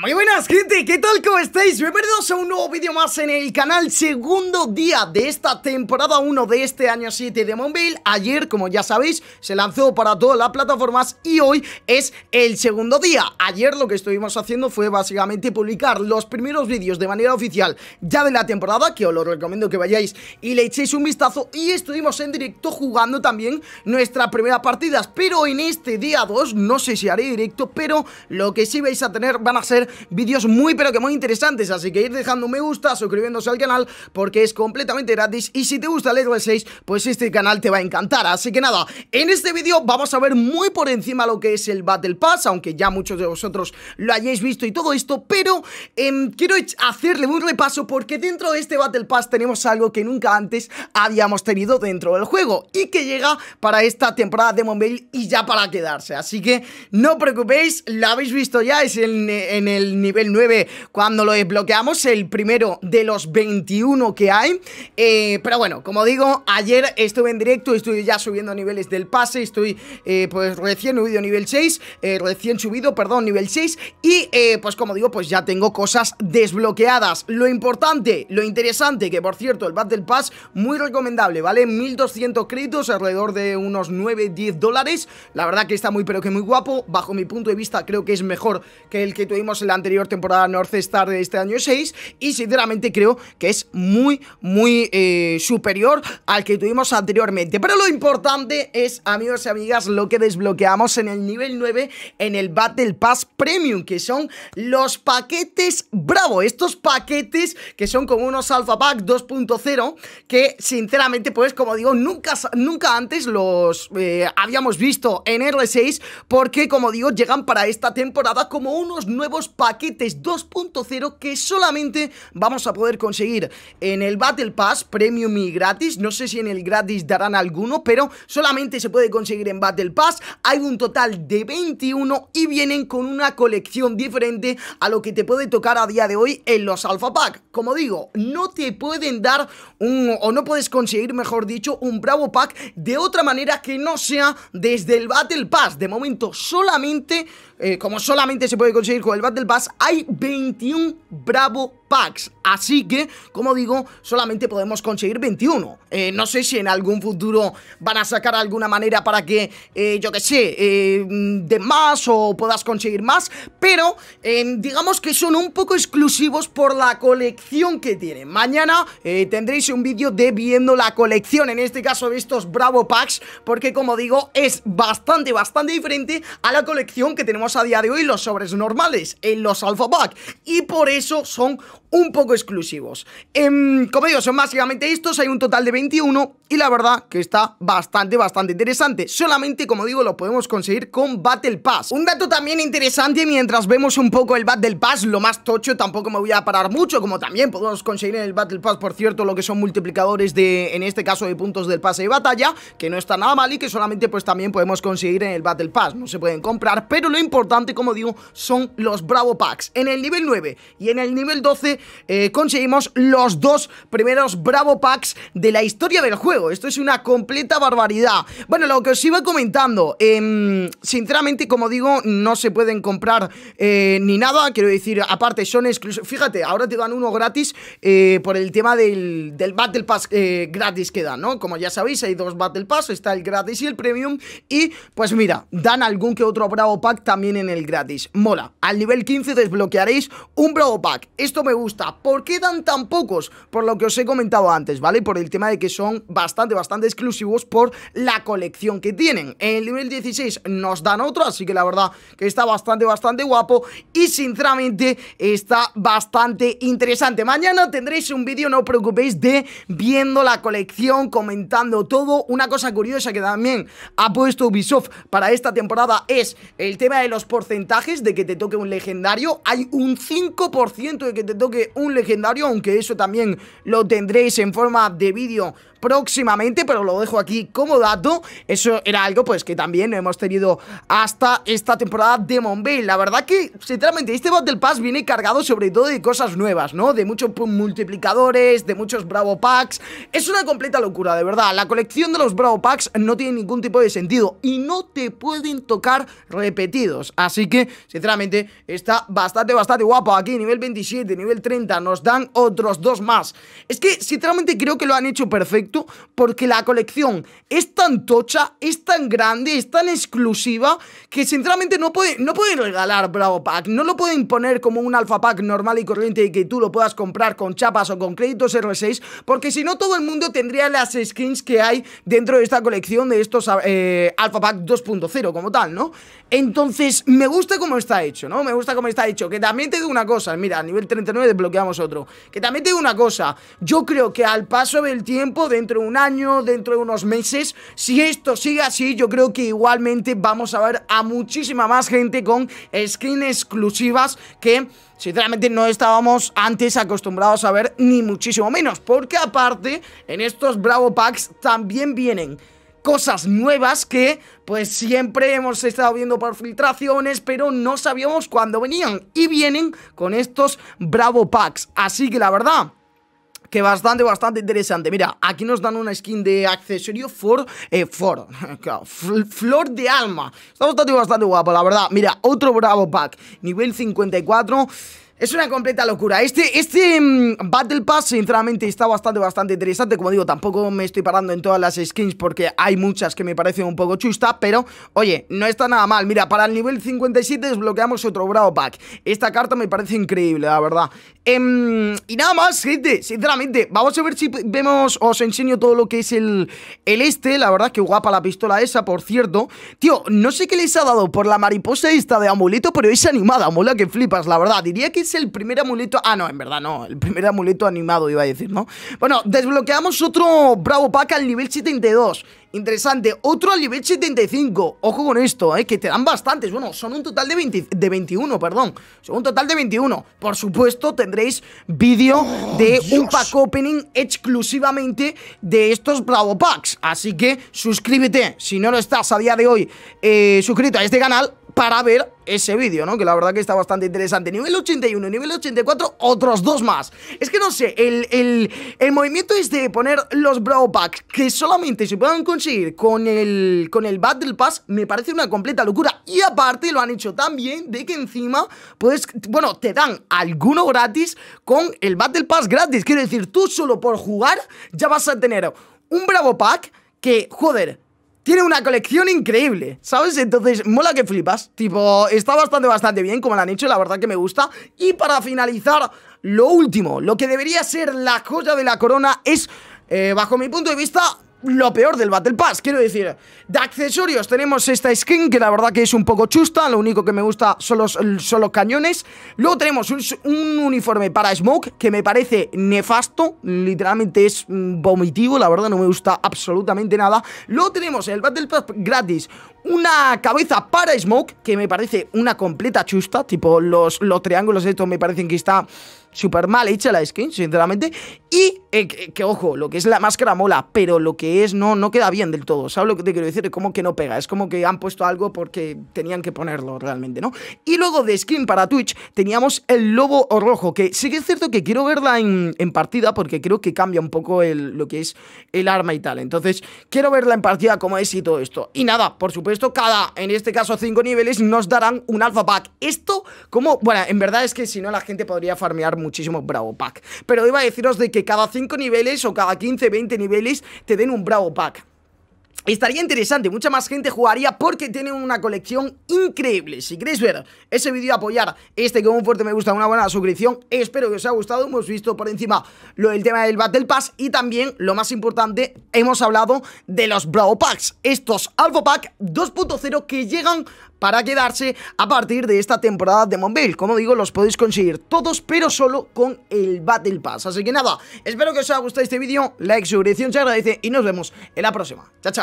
Muy buenas gente, ¿qué tal? ¿Cómo estáis? Bienvenidos a un nuevo vídeo más en el canal Segundo día de esta temporada 1 de este año 7 de Mobile. Ayer, como ya sabéis, se lanzó para todas las plataformas y hoy es el segundo día Ayer lo que estuvimos haciendo fue básicamente publicar los primeros vídeos de manera oficial ya de la temporada Que os lo recomiendo que vayáis y le echéis un vistazo Y estuvimos en directo jugando también nuestras primeras partidas Pero en este día 2, no sé si haré directo, pero lo que sí vais a tener van a ser vídeos muy pero que muy interesantes Así que ir dejando un me gusta, suscribiéndose al canal porque es completamente gratis Y si te gusta el Héroe 6, pues este canal te va a encantar Así que nada, en este vídeo vamos a ver muy por encima lo que es el Battle Pass Aunque ya muchos de vosotros lo hayáis visto y todo esto Pero em, quiero hacerle un repaso porque dentro de este Battle Pass tenemos algo que nunca antes habíamos tenido dentro del juego Y que llega para esta temporada de Mobile y ya para quedarse Así que no preocupéis, lo habéis visto ya, es en el el nivel 9 cuando lo desbloqueamos, el primero de los 21 que hay. Eh, pero bueno, como digo, ayer estuve en directo, estoy ya subiendo niveles del pase, estoy eh, pues recién subido nivel 6, eh, recién subido, perdón, nivel 6 y pues como digo, pues ya tengo cosas desbloqueadas. Lo importante, lo interesante, que por cierto, el Battle Pass muy recomendable, ¿vale? 1200 créditos, alrededor de unos 9-10 dólares. La verdad que está muy pero que muy guapo, bajo mi punto de vista creo que es mejor que el que tuvimos en la anterior temporada, North Star de este año 6 y sinceramente creo que es muy, muy eh, superior al que tuvimos anteriormente. Pero lo importante es, amigos y amigas, lo que desbloqueamos en el nivel 9 en el Battle Pass Premium, que son los paquetes Bravo, estos paquetes que son como unos Alpha Pack 2.0 que sinceramente, pues como digo, nunca, nunca antes los eh, habíamos visto en R6 porque como digo, llegan para esta temporada como unos nuevos paquetes 2.0 que solamente vamos a poder conseguir en el Battle Pass Premium y gratis. No sé si en el gratis darán alguno, pero solamente se puede conseguir en Battle Pass. Hay un total de 21 y vienen con una colección diferente a lo que te puede tocar a día de hoy en los Alpha Pack. Como digo, no te pueden dar un, o no puedes conseguir, mejor dicho, un Bravo Pack de otra manera que no sea desde el Battle Pass. De momento solamente eh, como solamente se puede conseguir con el Battle Pass, hay 21 Bravo packs. Así que, como digo, solamente podemos conseguir 21. Eh, no sé si en algún futuro van a sacar alguna manera para que, eh, yo que sé, eh, de más o puedas conseguir más. Pero digamos que son un poco exclusivos por la colección que tienen. Mañana tendréis un vídeo de viendo la colección, en este caso de estos Bravo Packs. Porque, como digo, es bastante, bastante diferente a la colección que tenemos a día de hoy, los sobres normales, en los Alpha Pack. Y por eso son un poco exclusivos. Em, como digo, son básicamente estos, hay un total de 21 y la verdad que está bastante, bastante interesante. Solamente, como digo, lo podemos conseguir con Battle Pass. Un dato también interesante, mientras vemos un poco el Battle Pass, lo más tocho, tampoco me voy a parar mucho, como también podemos conseguir en el Battle Pass, por cierto, lo que son multiplicadores de, en este caso, de puntos del pase de batalla, que no está nada mal y que solamente pues también podemos conseguir en el Battle Pass. No se pueden comprar, pero lo importante, como digo, son los Bravo Packs. En el nivel 9 y en el nivel 12 eh, conseguimos los dos primeros Bravo Packs de la historia del juego. Esto es una completa barbaridad. Bueno, lo que os iba comentando, em, sinceramente, como digo, no se pueden comprar eh, ni nada. Quiero decir, aparte son exclusivos. Fíjate, ahora te dan uno gratis eh, por el tema del, del Battle Pass gratis que dan, ¿no? Como ya sabéis, hay dos Battle Pass, está el gratis y el premium. Y pues mira, dan algún que otro Bravo Pack también en el gratis. Mola. Al nivel 15 desbloquearéis un Bravo Pack. Esto me gusta. ¿Por qué dan tan pocos? Por lo que os he comentado antes, ¿vale? Por el tema de que son bastante, bastante exclusivos por la colección que tienen. En el nivel 16 nos dan otro, así que la verdad que está bastante, bastante guapo y sinceramente está bastante interesante. Mañana tendréis un vídeo, no os preocupéis, de viendo la colección, comentando todo. Una cosa curiosa que también ha puesto Ubisoft para esta temporada es el tema de los porcentajes de que te toque un legendario. Hay un 5% de que te toque que un legendario, aunque eso también lo tendréis en forma de vídeo próximamente, pero lo dejo aquí como dato. Eso era algo pues que también hemos tenido hasta esta temporada de Monville. La verdad que, sinceramente, este Battle Pass viene cargado sobre todo de cosas nuevas, ¿no? De muchos multiplicadores, de muchos Bravo Packs. Es una completa locura, de verdad. La colección de los Bravo Packs no tiene ningún tipo de sentido y no te pueden tocar repetidos. Así que, sinceramente, está bastante, bastante guapo. Aquí, nivel 27, nivel 30, nos dan otros dos más. Es que, sinceramente, creo que lo han hecho perfecto porque la colección es tan tocha, es tan grande, es tan exclusiva que sinceramente no, puede, no pueden regalar Bravo Pack, no lo pueden poner como un Alpha Pack normal y corriente y que tú lo puedas comprar con chapas o con créditos R6 porque si no todo el mundo tendría las skins que hay dentro de esta colección de estos eh, Alpha Pack 2.0 como tal, ¿no? Entonces me gusta cómo está hecho, ¿no? Me gusta cómo está hecho, que también te digo una cosa, mira, a nivel 39 desbloqueamos otro, que también te digo una cosa, yo creo que al paso del tiempo dentro de un año, dentro de unos meses. Si esto sigue así, yo creo que igualmente vamos a ver a muchísima más gente con skins exclusivas que sinceramente no estábamos antes acostumbrados a ver ni muchísimo menos, porque aparte en estos Bravo Packs también vienen cosas nuevas que pues siempre hemos estado viendo por filtraciones, pero no sabíamos cuándo venían y vienen con estos Bravo Packs, así que la verdad que bastante, bastante interesante. Mira, aquí nos dan una skin de accesorio for, eh, flor de alma. Está bastante, bastante guapo, la verdad. Mira, otro bravo pack, nivel 54. Es una completa locura. Este, este mm, Battle Pass, sinceramente, está bastante, bastante interesante. Como digo, tampoco me estoy parando en todas las skins porque hay muchas que me parecen un poco chusta. Pero, oye, no está nada mal. Mira, para el nivel 57 desbloqueamos otro Bravo Pack. Esta carta me parece increíble, la verdad. Em, y nada más, gente, sinceramente, vamos a ver si vemos, os enseño todo lo que es el, el este. La verdad, que guapa la pistola esa, por cierto. Tío, no sé qué les ha dado por la mariposa esta de amuleto, pero es animada. Mola que flipas, la verdad. Diría que el primer amuleto. Ah, no, en verdad no. El primer amuleto animado, iba a decir, ¿no? Bueno, desbloqueamos otro Bravo Pack al nivel 72. Interesante. Otro al nivel 75. Ojo con esto, ¿eh? Que te dan bastantes. Bueno, son un total de, de 21, perdón. Son un total de 21. Por supuesto, tendréis vídeo oh, de un pack opening exclusivamente de estos Bravo Packs. Así que suscríbete. Si no lo estás a día de hoy, eh, suscríbete a este canal para ver ese vídeo, ¿no? Que la verdad que está bastante interesante. Nivel 81, nivel 84, otros dos más. Es que no sé, el, movimiento es este de poner los Bravo Packs que solamente se puedan conseguir con el, con el Battle Pass, me parece una completa locura. Y aparte lo han hecho tan bien de que encima, pues, bueno, te dan alguno gratis con el Battle Pass gratis. Quiero decir, tú solo por jugar ya vas a tener un Bravo Pack que, joder, tiene una colección increíble, ¿sabes? Entonces, mola que flipas. Tipo, está bastante, bastante bien, como lo han hecho, la verdad que me gusta. Y para finalizar, lo último, lo que debería ser la joya de la corona es, eh, bajo mi punto de vista, lo peor del Battle Pass, quiero decir. De accesorios tenemos esta skin, que la verdad que es un poco chusta, lo único que me gusta son los, cañones. Luego tenemos un, uniforme para Smoke, que me parece nefasto, literalmente es mm, vomitivo, la verdad no me gusta absolutamente nada. Luego tenemos el Battle Pass gratis, una cabeza para Smoke, que me parece una completa chusta. Tipo, los, los triángulos estos me parecen que está súper mal hecha la skin, sinceramente. Y eh, que, ojo, lo que es la máscara mola, pero lo que es no, no queda bien del todo. ¿Sabes lo que te quiero decir? es Como que no pega. Es como que han puesto algo porque tenían que ponerlo realmente, ¿no? Y luego de skin para Twitch teníamos el lobo rojo, que sí que es cierto que quiero verla en, partida porque creo que cambia un poco lo que es el arma y tal. Entonces, quiero verla en partida como es y todo esto. Y nada, por supuesto esto cada, en este caso 5 niveles, nos darán un alfa pack. Esto, como, bueno, en verdad es que si no la gente podría farmear muchísimo bravo pack. Pero iba a deciros de que cada 5 niveles o cada 15, 20 niveles te den un bravo pack. Estaría interesante, mucha más gente jugaría porque tiene una colección increíble. Si queréis ver ese vídeo, apoyar este con un fuerte me gusta, una buena suscripción. Espero que os haya gustado. Hemos visto por encima lo del tema del Battle Pass y también, lo más importante, hemos hablado de los Bravo Packs. Estos Alpha Pack 2.0 que llegan para quedarse a partir de esta temporada de Mobile Como digo, los podéis conseguir todos, pero solo con el Battle Pass. Así que nada, espero que os haya gustado este vídeo. Like, suscripción, se agradece y nos vemos en la próxima. Chao, chao.